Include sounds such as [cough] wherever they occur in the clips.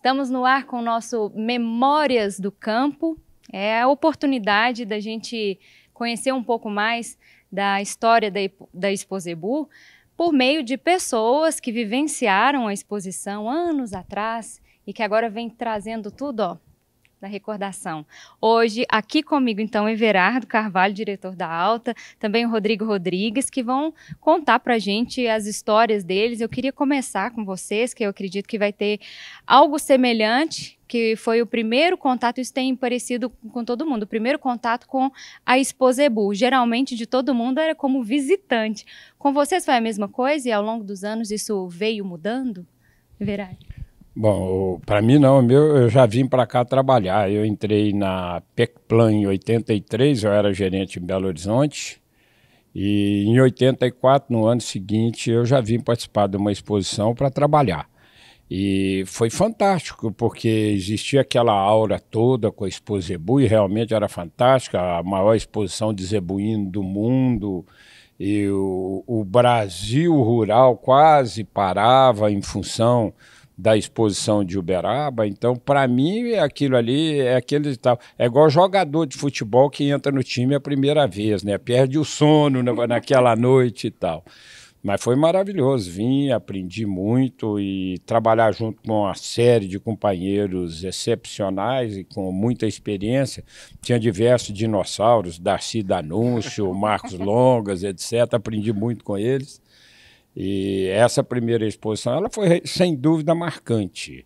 Estamos no ar com o nosso Memórias do Campo. É a oportunidade da gente conhecer um pouco mais da história da, da Exposebu por meio de pessoas que vivenciaram a exposição anos atrás e que agora vem trazendo tudo ó, da recordação. Hoje, aqui comigo, então, Everardo Carvalho, diretor da Alta, também o Rodrigo Rodrigues, que vão contar para a gente as histórias deles. Eu queria começar com vocês, que eu acredito que vai ter algo semelhante, que foi o primeiro contato, isso tem parecido com todo mundo, o primeiro contato com a Exposebu. Geralmente, de todo mundo, era como visitante. Com vocês foi a mesma coisa e, ao longo dos anos, isso veio mudando? Everardo? Bom, para mim não, meu, eu já vim para cá trabalhar. Eu entrei na PECPlan em 83, eu era gerente em Belo Horizonte. E em 84, no ano seguinte, eu já vim participar de uma exposição para trabalhar. E foi fantástico, porque existia aquela aura toda com a Expo Zebu, e realmente era fantástica, a maior exposição de zebuíno do mundo. E o, o Brasil rural quase parava em função da exposição de Uberaba. Então, para mim, aquilo ali é aquele tal. É igual jogador de futebol que entra no time a primeira vez, né? Perde o sono naquela noite e tal. Mas foi maravilhoso, vim, aprendi muito e trabalhar junto com uma série de companheiros excepcionais e com muita experiência. Tinha diversos dinossauros, Darcy Danúncio, Marcos Longas, etc. Aprendi muito com eles. E essa primeira exposição, ela foi sem dúvida marcante.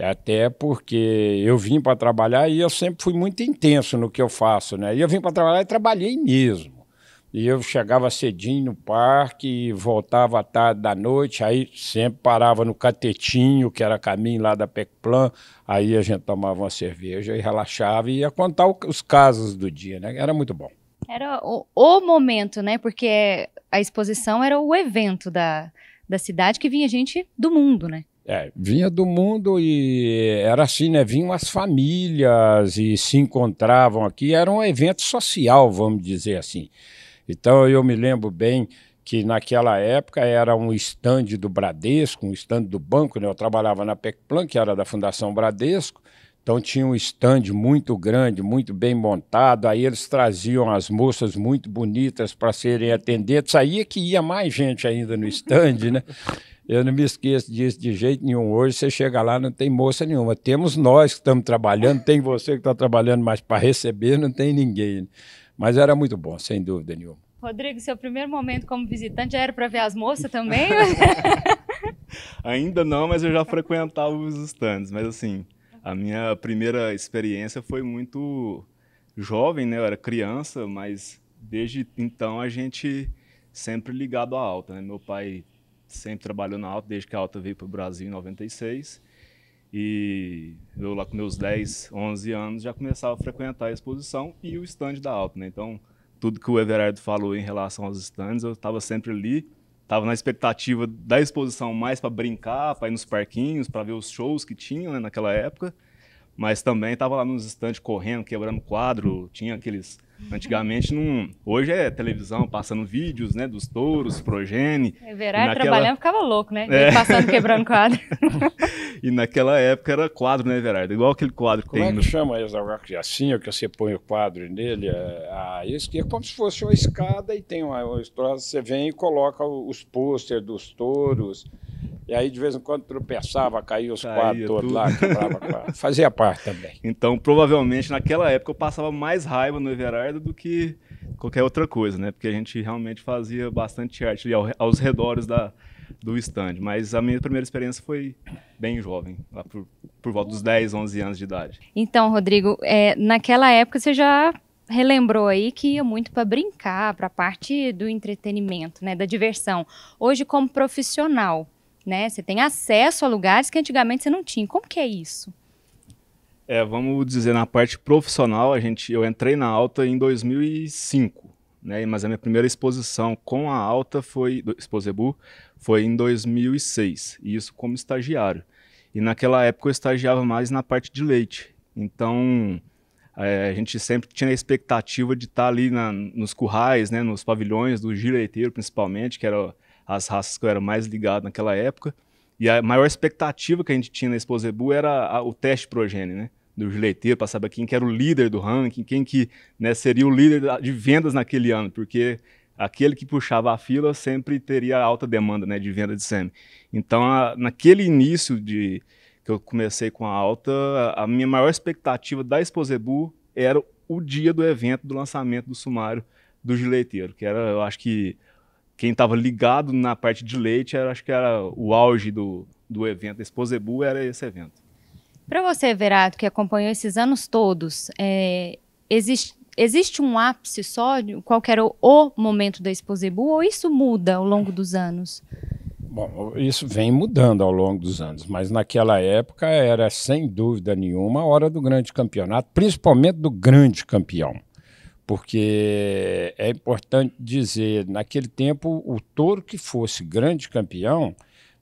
Até porque eu vim para trabalhar e eu sempre fui muito intenso no que eu faço, né? E eu vim para trabalhar e trabalhei mesmo. E eu chegava cedinho no parque, voltava à tarde da noite, aí sempre parava no catetinho, que era caminho lá da Pecplan, aí a gente tomava uma cerveja e relaxava e ia contar os casos do dia, né? Era muito bom. Era o, o momento, né? Porque a exposição era o evento da, da cidade que vinha gente do mundo, né? É, vinha do mundo e era assim, né? Vinham as famílias e se encontravam aqui. Era um evento social, vamos dizer assim. Então eu me lembro bem que naquela época era um estande do Bradesco, um estande do banco, né? Eu trabalhava na PECPlan, que era da Fundação Bradesco, então tinha um estande muito grande, muito bem montado. Aí eles traziam as moças muito bonitas para serem atendidas. Aí é que ia mais gente ainda no estande, né? [laughs] Eu não me esqueço disso de jeito nenhum. Hoje você chega lá, não tem moça nenhuma. Temos nós que estamos trabalhando, [laughs] tem você que está trabalhando, mas para receber não tem ninguém. Né? Mas era muito bom, sem dúvida nenhuma. Rodrigo, seu primeiro momento como visitante já era para ver as moças também? [laughs] Ainda não, mas eu já frequentava os stands. Mas assim, a minha primeira experiência foi muito jovem, né? Eu era criança, mas desde então a gente sempre ligado à alta, né? Meu pai sempre trabalhou na alta, desde que a alta veio para o Brasil em 96. E eu lá com meus 10, 11 anos já começava a frequentar a exposição e o stand da alta, né? Então, tudo que o Everardo falou em relação aos stands, eu estava sempre ali Tava na expectativa da exposição mais para brincar, para ir nos parquinhos, para ver os shows que tinham né, naquela época. Mas também tava lá nos estantes correndo, quebrando quadro, tinha aqueles Antigamente não. Hoje é televisão passando vídeos, né? Dos touros, progene. É, Verá naquela... trabalhando ficava louco, né? É. Passando quebrando quadro. [laughs] e naquela época era quadro, né, Everardo? Igual aquele quadro que como é tem. Como é que no... chama assim, que você põe o quadro nele? É, ah, isso é como se fosse uma escada e tem uma, uma você vem e coloca os pôster dos touros. E aí, de vez em quando, tropeçava, caía os caía quadros todos lá, quebrava quatro. [laughs] Fazia parte também. Então, provavelmente, naquela época, eu passava mais raiva no Everardo do que qualquer outra coisa, né? Porque a gente realmente fazia bastante arte ali ao, aos redores da, do stand. Mas a minha primeira experiência foi bem jovem, lá por, por volta dos 10, 11 anos de idade. Então, Rodrigo, é, naquela época você já relembrou aí que ia muito para brincar, para a parte do entretenimento, né, da diversão. Hoje, como profissional, né? Você tem acesso a lugares que antigamente você não tinha. Como que é isso? É, vamos dizer, na parte profissional, a gente, eu entrei na alta em 2005, né? Mas a minha primeira exposição com a alta foi, do, Exposebu, foi em 2006, e isso como estagiário. E naquela época eu estagiava mais na parte de leite. Então, é, a gente sempre tinha a expectativa de estar ali na, nos currais, né, nos pavilhões do gileiteiro, principalmente, que era as raças que eu era mais ligado naquela época. E a maior expectativa que a gente tinha na Exposebu era a, o teste progênio, né? Do gileteiro, para saber quem que era o líder do ranking, quem que né, seria o líder de vendas naquele ano, porque aquele que puxava a fila sempre teria alta demanda né, de venda de semi. Então, a, naquele início de que eu comecei com a alta, a, a minha maior expectativa da Exposebu era o dia do evento do lançamento do sumário do gileteiro, que era, eu acho que quem estava ligado na parte de leite, era, acho que era o auge do, do evento. Exposebu era esse evento. Para você, Verato, que acompanhou esses anos todos, é, existe, existe um ápice só? Qual era o, o momento da Exposebu? Ou isso muda ao longo dos anos? Bom, isso vem mudando ao longo dos anos, mas naquela época era, sem dúvida nenhuma, a hora do grande campeonato, principalmente do grande campeão porque é importante dizer, naquele tempo, o touro que fosse grande campeão,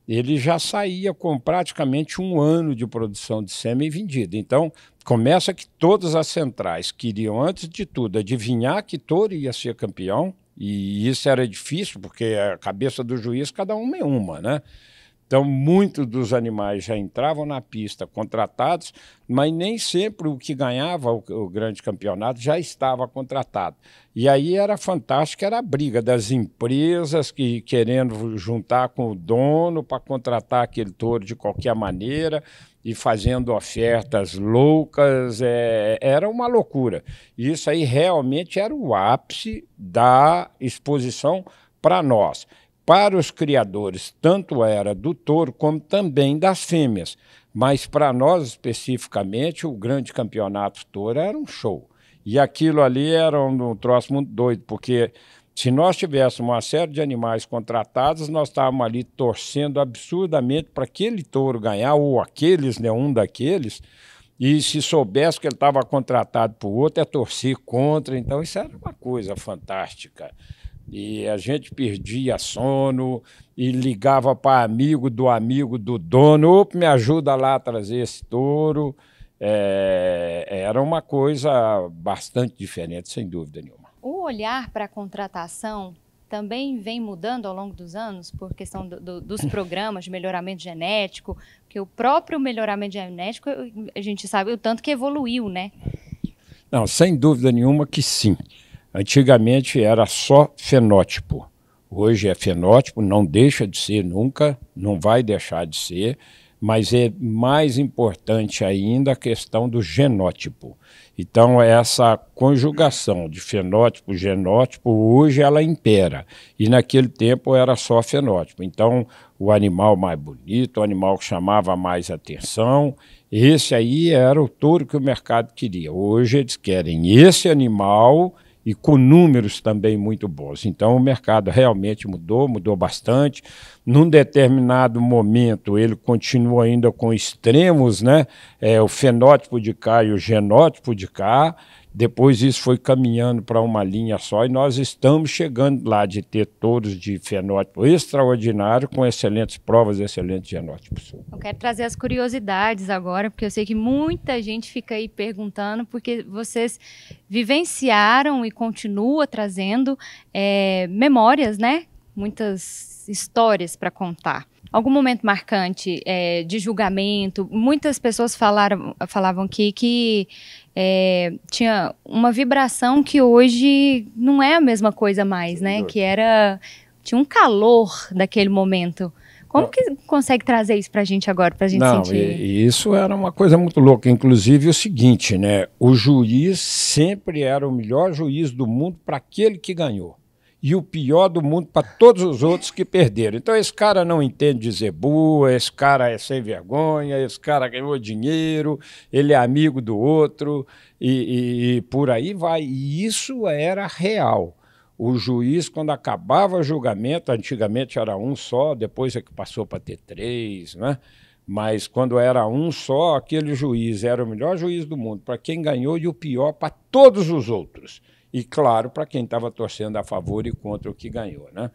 ele já saía com praticamente um ano de produção de sêmen vendida. Então, começa que todas as centrais queriam, antes de tudo, adivinhar que touro ia ser campeão, e isso era difícil, porque a cabeça do juiz, cada uma é uma, né? Então, muitos dos animais já entravam na pista contratados, mas nem sempre o que ganhava o, o, grande campeonato já estava contratado. E aí era fantástico, era a briga das empresas que querendo juntar com o dono para contratar aquele touro de qualquer maneira e fazendo ofertas loucas, é, era uma loucura. Isso aí realmente era o ápice da exposição para nós. Para os criadores, tanto era do touro como também das fêmeas, mas para nós especificamente, o grande campeonato touro era um show. E aquilo ali era um, troço muito doido, porque se nós tivéssemos uma série de animais contratados, nós estávamos ali torcendo absurdamente para aquele touro ganhar, ou aqueles, né, um daqueles, e se soubesse que ele estava contratado por outro, é torcer contra. Então, isso era uma coisa fantástica. E a gente perdia sono e ligava para amigo do amigo do dono, me ajuda lá a trazer esse touro. É, era uma coisa bastante diferente, sem dúvida nenhuma. O olhar para a contratação também vem mudando ao longo dos anos por questão do, do, dos [coughs] programas de melhoramento genético, que o próprio melhoramento genético, a gente sabe o tanto que evoluiu, né? Não, sem dúvida nenhuma que sim. Antigamente era só fenótipo. Hoje é fenótipo, não deixa de ser nunca, não vai deixar de ser, mas é mais importante ainda a questão do genótipo. Então, essa conjugação de fenótipo e genótipo, hoje ela impera. E naquele tempo era só fenótipo. Então, o animal mais bonito, o animal que chamava mais atenção, esse aí era o touro que o mercado queria. Hoje eles querem esse animal e com números também muito bons. Então o mercado realmente mudou, mudou bastante. Num determinado momento ele continua ainda com extremos, né? É, o fenótipo de cá e o genótipo de cá. Depois isso foi caminhando para uma linha só e nós estamos chegando lá de ter todos de fenótipo extraordinário com excelentes provas, excelentes genótipos. Eu quero trazer as curiosidades agora, porque eu sei que muita gente fica aí perguntando, porque vocês vivenciaram e continua trazendo é, memórias, né? Muitas histórias para contar algum momento marcante é, de julgamento. Muitas pessoas falaram, falavam aqui que é, tinha uma vibração que hoje não é a mesma coisa mais, né? Que era tinha um calor daquele momento. Como ah. que consegue trazer isso para a gente agora, para a gente não, sentir? Não, isso era uma coisa muito louca. Inclusive é o seguinte, né? O juiz sempre era o melhor juiz do mundo para aquele que ganhou e o pior do mundo para todos os outros que perderam. Então esse cara não entende dizer boa, esse cara é sem vergonha, esse cara ganhou dinheiro, ele é amigo do outro e, e, e por aí vai. E isso era real. O juiz, quando acabava o julgamento, antigamente era um só, depois é que passou para ter três, né? Mas quando era um só, aquele juiz era o melhor juiz do mundo para quem ganhou e o pior para todos os outros. E, claro, para quem estava torcendo a favor e contra o que ganhou. Né?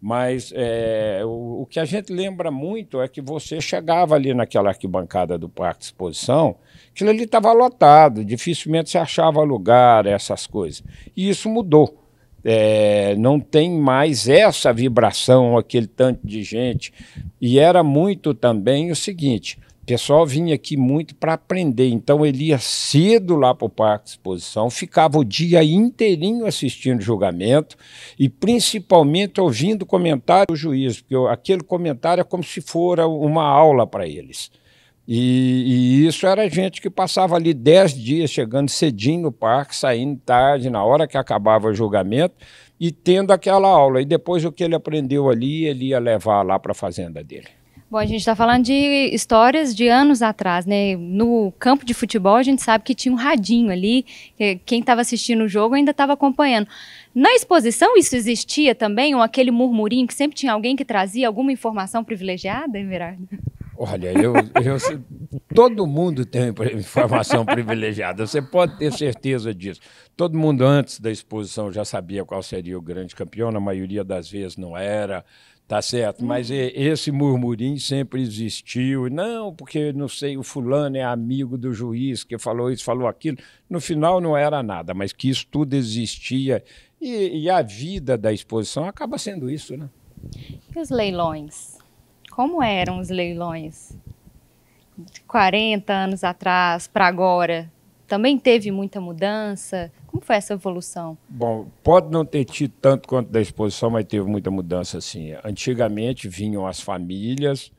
Mas é, o, o, que a gente lembra muito é que você chegava ali naquela arquibancada do Parque de Exposição, aquilo ali estava lotado, dificilmente se achava lugar, essas coisas. E isso mudou. É, não tem mais essa vibração, aquele tanto de gente. E era muito também o seguinte: o pessoal vinha aqui muito para aprender. Então ele ia cedo lá para o Parque de Exposição, ficava o dia inteirinho assistindo julgamento e principalmente ouvindo comentário do juiz, porque aquele comentário é como se fora uma aula para eles. E, e, isso era gente que passava ali dez dias chegando cedinho no parque, saindo tarde, na hora que acabava o julgamento, e tendo aquela aula. E depois o que ele aprendeu ali, ele ia levar lá para a fazenda dele. Bom, a gente está falando de histórias de anos atrás, né? No campo de futebol, a gente sabe que tinha um radinho ali, que quem estava assistindo o jogo ainda estava acompanhando. Na exposição, isso existia também? Ou aquele murmurinho que sempre tinha alguém que trazia alguma informação privilegiada, Everardo? Olha, eu, eu, todo mundo tem informação privilegiada, você pode ter certeza disso. Todo mundo antes da exposição já sabia qual seria o grande campeão, na maioria das vezes não era, tá certo? Mas uhum. esse murmurinho sempre existiu. Não, porque não sei, o fulano é amigo do juiz que falou isso, falou aquilo. No final não era nada, mas que isso tudo existia. E, e a vida da exposição acaba sendo isso, né? E os leilões? como eram os leilões 40 anos atrás para agora? Também teve muita mudança? Como foi essa evolução? Bom, pode não ter tido tanto quanto da exposição, mas teve muita mudança, sim. Antigamente vinham as famílias,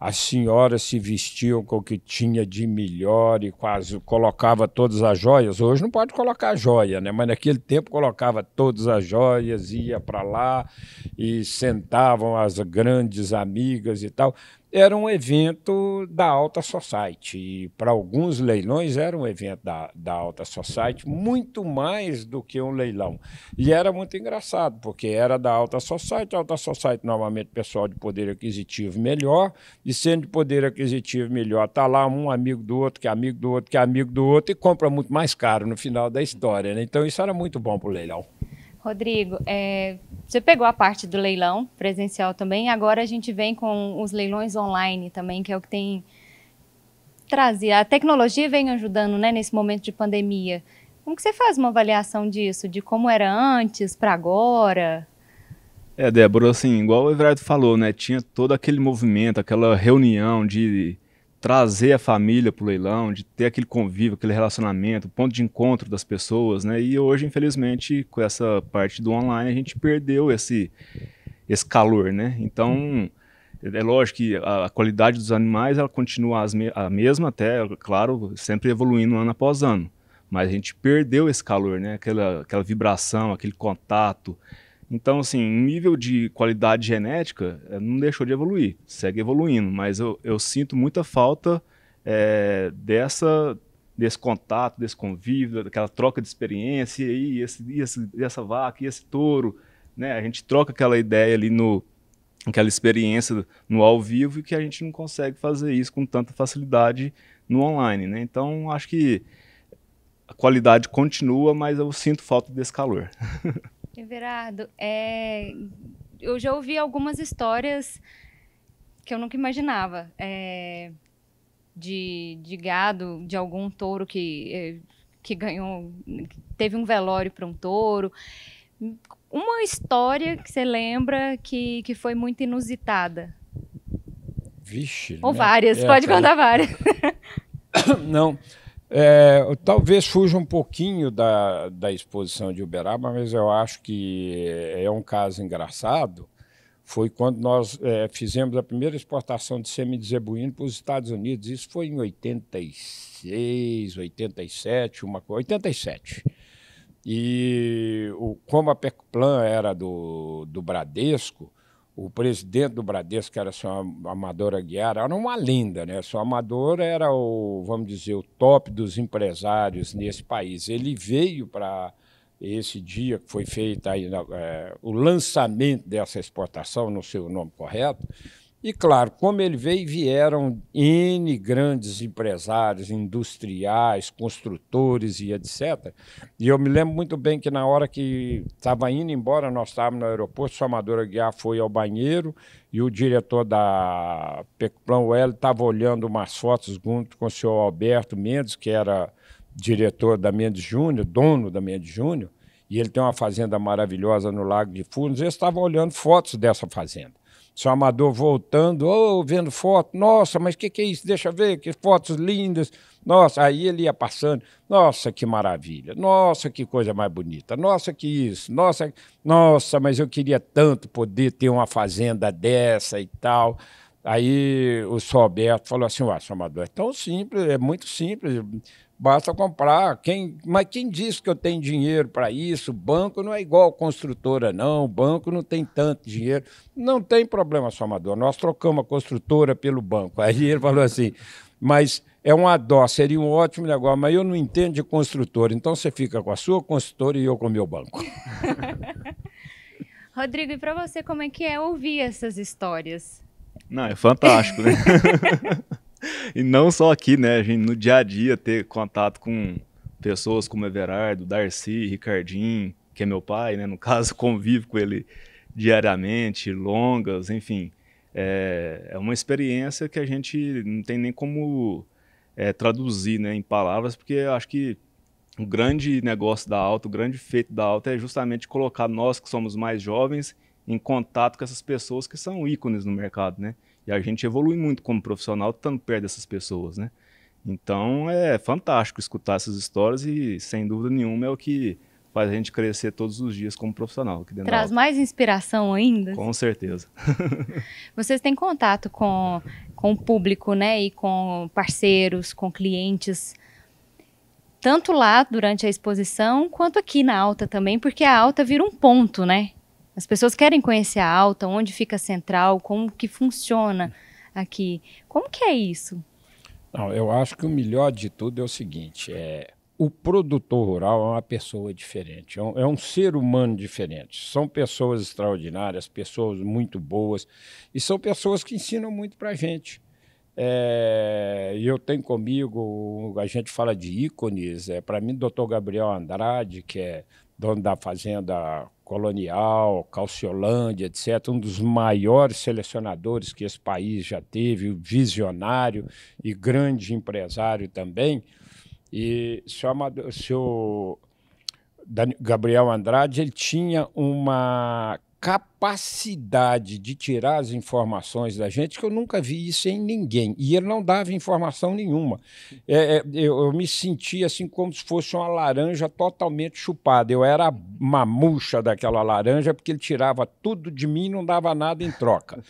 as senhoras se vestiam com o que tinha de melhor e quase colocava todas as joias. Hoje não pode colocar joia, né? Mas naquele tempo colocava todas as joias, ia para lá e sentavam as grandes amigas e tal era um evento da alta society. Para alguns leilões era um evento da, da alta society, muito mais do que um leilão. E era muito engraçado, porque era da alta society, alta society normalmente pessoal de poder aquisitivo melhor, e sendo de poder aquisitivo melhor, tá lá um amigo do outro, que é amigo do outro, que é amigo do outro, e compra muito mais caro no final da história. Né? Então isso era muito bom para o leilão. Rodrigo, é, você pegou a parte do leilão presencial também, agora a gente vem com os leilões online também, que é o que tem trazido. A tecnologia vem ajudando né, nesse momento de pandemia. Como que você faz uma avaliação disso, de como era antes para agora? É, Débora, assim, igual o Everardo falou, né? Tinha todo aquele movimento, aquela reunião de trazer a família para o leilão, de ter aquele convívio, aquele relacionamento, ponto de encontro das pessoas, né? E hoje, infelizmente, com essa parte do online, a gente perdeu esse, esse calor, né? Então, é lógico que a, qualidade dos animais, ela continua me a mesma até, claro, sempre evoluindo ano após ano. Mas a gente perdeu esse calor, né? Aquela, aquela vibração, aquele contato, então, assim, nível de qualidade genética eh, não deixou de evoluir, segue evoluindo, mas eu, eu sinto muita falta é, dessa desse contato, desse convívio, daquela troca de experiência, e esse, e esse, e essa vaca, e esse touro, né? A gente troca aquela ideia ali no aquela experiência no ao vivo e que a gente não consegue fazer isso com tanta facilidade no online, né? Então, acho que a qualidade continua, mas eu sinto falta desse calor. [laughs] Everardo, é, eu já ouvi algumas histórias que eu nunca imaginava. É, de, de gado, de algum touro que, é, que ganhou, teve um velório para um touro. Uma história que você lembra que, que foi muito inusitada. Vixe. Ou né? várias, é, pode contar várias. [coughs] Não. É, talvez fuja um pouquinho da, da exposição de Uberaba, mas eu acho que é, é um caso engraçado. Foi quando nós é, fizemos a primeira exportação de semidesebuíno para os Estados Unidos. Isso foi em 86, 87, uma coisa. 87. E o, como a Percuplan era do, do Bradesco, o presidente do Bradesco, que era a senhora Amadora Guiar, era uma linda, né? A senhora Amadora era o, vamos dizer, o top dos empresários nesse país. Ele veio para esse dia que foi feito aí, é, o lançamento dessa exportação, não sei o nome correto, e, claro, como ele veio, vieram N grandes empresários, industriais, construtores e etc. E eu me lembro muito bem que, na hora que estava indo embora, nós estávamos no aeroporto, o Samador Aguiar foi ao banheiro e o diretor da Pecplan UL estava olhando umas fotos junto com o senhor Alberto Mendes, que era diretor da Mendes Júnior, dono da Mendes Júnior, e ele tem uma fazenda maravilhosa no Lago de Furnas. Eles estavam olhando fotos dessa fazenda seu amador voltando, ou oh, vendo foto, nossa, mas o que, que é isso? Deixa eu ver, que fotos lindas. Nossa, aí ele ia passando, nossa, que maravilha, nossa, que coisa mais bonita, nossa, que isso, nossa, nossa, mas eu queria tanto poder ter uma fazenda dessa e tal. Aí o Sr. Alberto falou assim, o seu amador, é tão simples, é muito simples, Basta comprar. Quem, mas quem diz que eu tenho dinheiro para isso? Banco não é igual construtora, não. Banco não tem tanto dinheiro. Não tem problema, Somador. Nós trocamos a construtora pelo banco. Aí ele falou assim, mas é uma dó, seria um ótimo negócio, mas eu não entendo de construtora. Então você fica com a sua construtora e eu com o meu banco. [laughs] Rodrigo, e para você, como é que é ouvir essas histórias? Não, é fantástico, né? [laughs] e não só aqui, né? A gente no dia a dia ter contato com pessoas como Everardo, Darcy, Ricardinho, que é meu pai, né? No [laughs] caso, convivo com ele diariamente, longas, enfim. É, é uma experiência que a gente não tem nem como é, traduzir né, em palavras, porque eu acho que o grande negócio da alta, o grande feito da alta é justamente colocar nós que somos mais jovens em contato com essas pessoas que são ícones no mercado, né? E a gente evolui muito como profissional estando perto dessas pessoas, né? Então é fantástico escutar essas histórias e, sem dúvida nenhuma, é o que faz a gente crescer todos os dias como profissional. Traz mais inspiração ainda? Com certeza. [laughs] Vocês têm contato com, com o público, né? E com parceiros, com clientes tanto lá durante a exposição quanto aqui na alta também, porque a alta vira um ponto, né? As pessoas querem conhecer a alta, onde fica a central, como que funciona aqui. Como que é isso? Não, eu acho que o melhor de tudo é o seguinte: é, o produtor rural é uma pessoa diferente, é um, é um ser humano diferente. São pessoas extraordinárias, pessoas muito boas, e são pessoas que ensinam muito para a gente. É, eu tenho comigo, a gente fala de ícones, é, para mim, doutor Gabriel Andrade, que é dono da fazenda Colonial, Calciolândia, etc., um dos maiores selecionadores que esse país já teve, visionário e grande empresário também. E seu, Amado, seu Gabriel Andrade ele tinha uma capacidade de tirar as informações da gente que eu nunca vi isso em ninguém. E ele não dava informação nenhuma. É, é eu, eu, me sentia assim como se fosse uma laranja totalmente chupada. Eu era mamucha daquela laranja porque ele tirava tudo de mim e não dava nada em troca.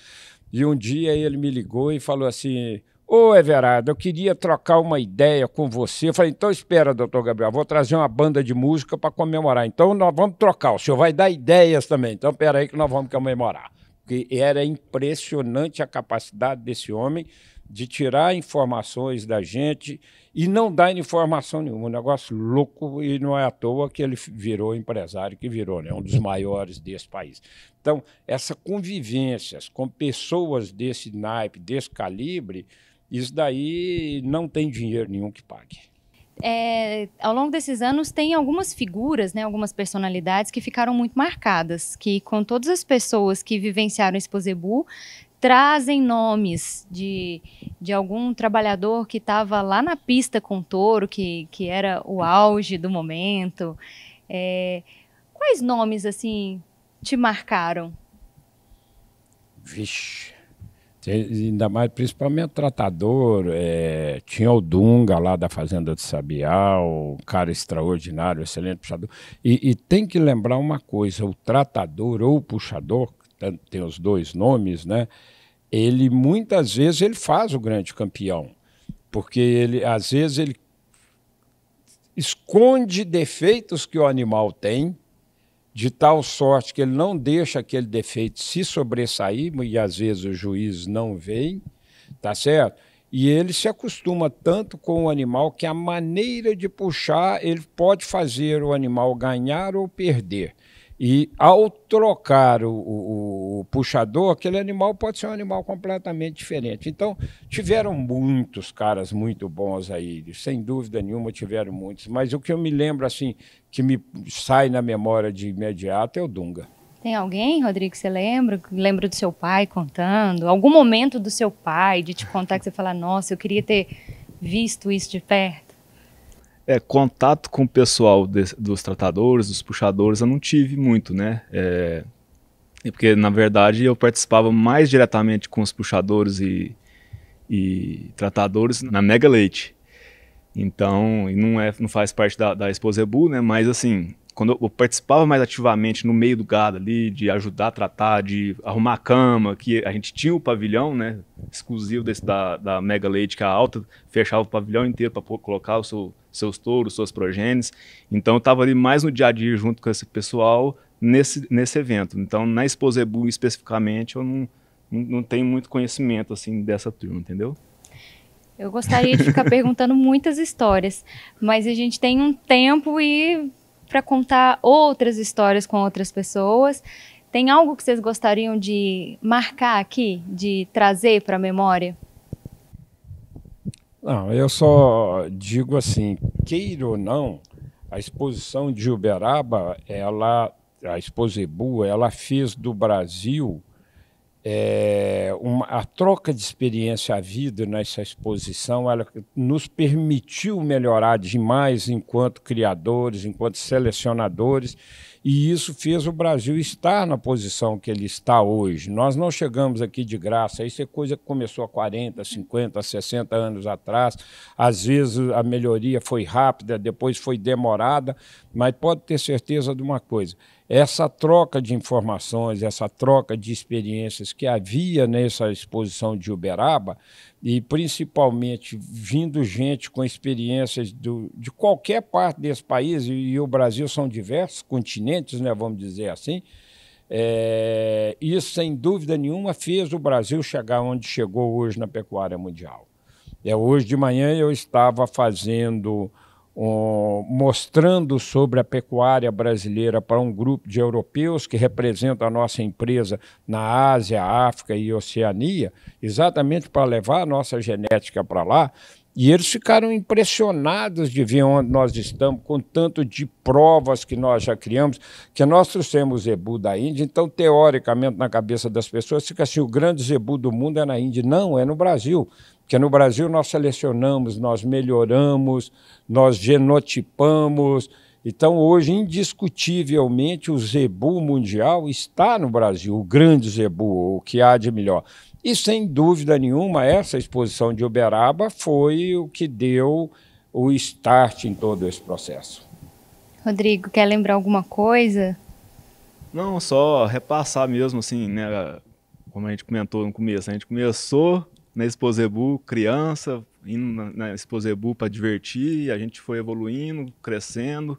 E um dia ele me ligou e falou assim: Ô, Everardo, eu queria trocar uma ideia com você. Eu falei, então espera, doutor Gabriel, vou trazer uma banda de música para comemorar. Então nós vamos trocar, o senhor vai dar ideias também. Então espera aí que nós vamos comemorar. Porque era impressionante a capacidade desse homem de tirar informações da gente e não dar informação nenhuma. Um negócio louco e não é à toa que ele virou empresário que virou, né? um dos maiores desse país. Então, essas convivências com pessoas desse naipe, desse calibre, isso daí não tem dinheiro nenhum que pague. É, ao longo desses anos tem algumas figuras, né, algumas personalidades que ficaram muito marcadas, que com todas as pessoas que vivenciaram Exposebu trazem nomes de, de algum trabalhador que estava lá na pista com o touro, que, que era o auge do momento. É, quais nomes assim te marcaram? Vixe. Ainda mais, principalmente tratador, é, tinha o Dunga lá da Fazenda de Sabiá, um cara extraordinário, excelente puxador. E, e tem que lembrar uma coisa: o tratador ou o puxador, tem os dois nomes, né? Ele muitas vezes ele faz o grande campeão, porque ele às vezes ele esconde defeitos que o animal tem de tal sorte que ele não deixa aquele defeito se sobressair, e às vezes o juiz não vem, tá certo? E ele se acostuma tanto com o animal que a maneira de puxar, ele pode fazer o animal ganhar ou perder. E ao trocar o, o, o, puxador, aquele animal pode ser um animal completamente diferente. Então, tiveram muitos caras muito bons aí, sem dúvida nenhuma tiveram muitos. Mas o que eu me lembro, assim, que me sai na memória de imediato é o Dunga. Tem alguém, Rodrigo, que você lembra? Lembra do seu pai contando? Algum momento do seu pai de te contar que você fala, nossa, eu queria ter visto isso de perto? É, contato com o pessoal de, dos tratadores, dos puxadores, eu não tive muito, né? É, é, porque, na verdade, eu participava mais diretamente com os puxadores e, e tratadores na Mega Leite. Então, não, é, não faz parte da, da Exposebu, né? Mas, assim, quando eu participava mais ativamente no meio do gado ali, de ajudar a tratar, de arrumar a cama, que a gente tinha o pavilhão, né, exclusivo desse, da, da Mega Leite, que é a alta, fechava o pavilhão inteiro para colocar o seu, seus touros, suas progênies. Então eu estava ali mais no dia a dia junto com esse pessoal nesse, nesse evento. Então na Exposebu especificamente eu não, não, não tenho muito conhecimento assim dessa turma, entendeu? Eu gostaria de ficar [laughs] perguntando muitas histórias, mas a gente tem um tempo e para contar outras histórias com outras pessoas. Tem algo que vocês gostariam de marcar aqui, de trazer para a memória? Não, eu só digo assim, queira ou não, a exposição de Uberaba, ela, a Exposebu, ela fez do Brasil é, uma, a troca de experiência à vida nessa exposição ela nos permitiu melhorar demais enquanto criadores, enquanto selecionadores, e isso fez o Brasil estar na posição que ele está hoje. Nós não chegamos aqui de graça, isso é coisa que começou há 40, 50, 60 anos atrás. Às vezes a melhoria foi rápida, depois foi demorada, mas pode ter certeza de uma coisa: essa troca de informações, essa troca de experiências que havia nessa exposição de Uberaba, e principalmente vindo gente com experiências do, de qualquer parte desse país, e, e, o Brasil são diversos continentes, né, vamos dizer assim, é, isso sem dúvida nenhuma fez o Brasil chegar onde chegou hoje na pecuária mundial. É, hoje de manhã eu estava fazendo mostrando sobre a pecuária brasileira para um grupo de europeus que representa a nossa empresa na Ásia, África e Oceania, exatamente para levar a nossa genética para lá. E eles ficaram impressionados de ver onde nós estamos, com tanto de provas que nós já criamos, que nós trouxemos Zebu da Índia. Então, teoricamente, na cabeça das pessoas, fica assim: o grande Zebu do mundo é na Índia. Não, é no Brasil. Porque no Brasil nós selecionamos, nós melhoramos, nós genotipamos. Então, hoje, indiscutivelmente, o zebu mundial está no Brasil, o grande zebu, o que há de melhor. E, sem dúvida nenhuma, essa exposição de Uberaba foi o que deu o start em todo esse processo. Rodrigo, quer lembrar alguma coisa? Não, só repassar mesmo, assim, né? Como a gente comentou no começo, a gente começou na Exposebu criança, indo na, na Exposebu para divertir, a gente foi evoluindo, crescendo.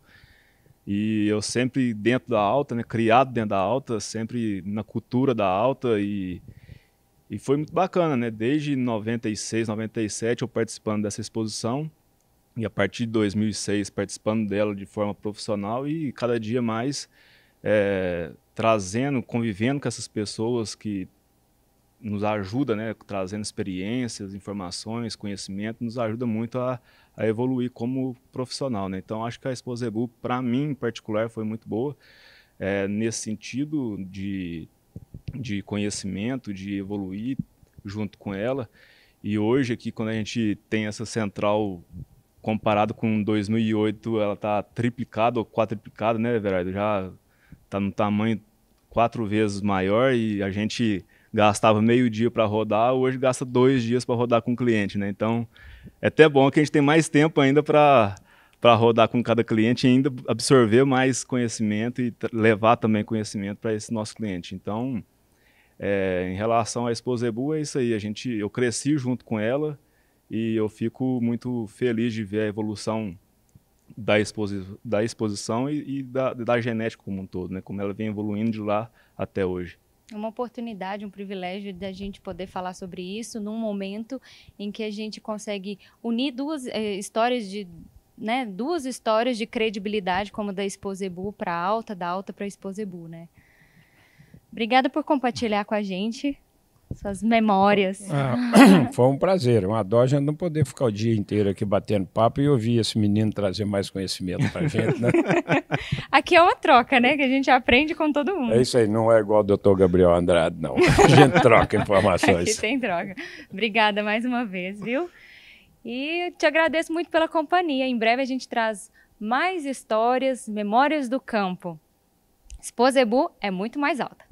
E eu sempre dentro da alta, né, criado dentro da alta, sempre na cultura da alta e e foi muito bacana, né? Desde 96, 97 eu participando dessa exposição e a partir de 2006 participando dela de forma profissional e cada dia mais é, trazendo, convivendo com essas pessoas que nos ajuda, né, trazendo experiências, informações, conhecimento, nos ajuda muito a, a evoluir como profissional. Né? Então, acho que a Exposebu, para mim em particular, foi muito boa é, nesse sentido de, de conhecimento, de evoluir junto com ela. E hoje aqui, quando a gente tem essa central comparado com 2008, ela está triplicada ou quadruplicada, né, Verardo? Já está no tamanho quatro vezes maior e a gente gastava meio dia para rodar, hoje gasta dois dias para rodar com o cliente, né? Então, é até bom que a gente tem mais tempo ainda para para rodar com cada cliente e ainda absorver mais conhecimento e levar também conhecimento para esse nosso cliente. Então, é, em relação à Exposebu, é isso aí. A gente, eu cresci junto com ela e eu fico muito feliz de ver a evolução da, exposi da exposição e, e da, da genética como um todo, né? como ela vem evoluindo de lá até hoje. É uma oportunidade, um privilégio da gente poder falar sobre isso num momento em que a gente consegue unir duas eh, histórias de né, duas histórias de credibilidade, como da Exposebu para a alta, da alta para a né? Obrigada por compartilhar com a gente suas memórias. Ah, [coughs] foi um prazer, uma doja não poder ficar o dia inteiro aqui batendo papo e ouvir esse menino trazer mais conhecimento para gente, né? [laughs] aqui é uma troca, né? Que a gente aprende com todo mundo. É isso aí, não é igual o doutor Gabriel Andrade, não. A gente troca informações. Aqui tem droga. Obrigada mais uma vez, viu? E te agradeço muito pela companhia. Em breve a gente traz mais histórias, memórias do campo. Exposebu é muito mais alta.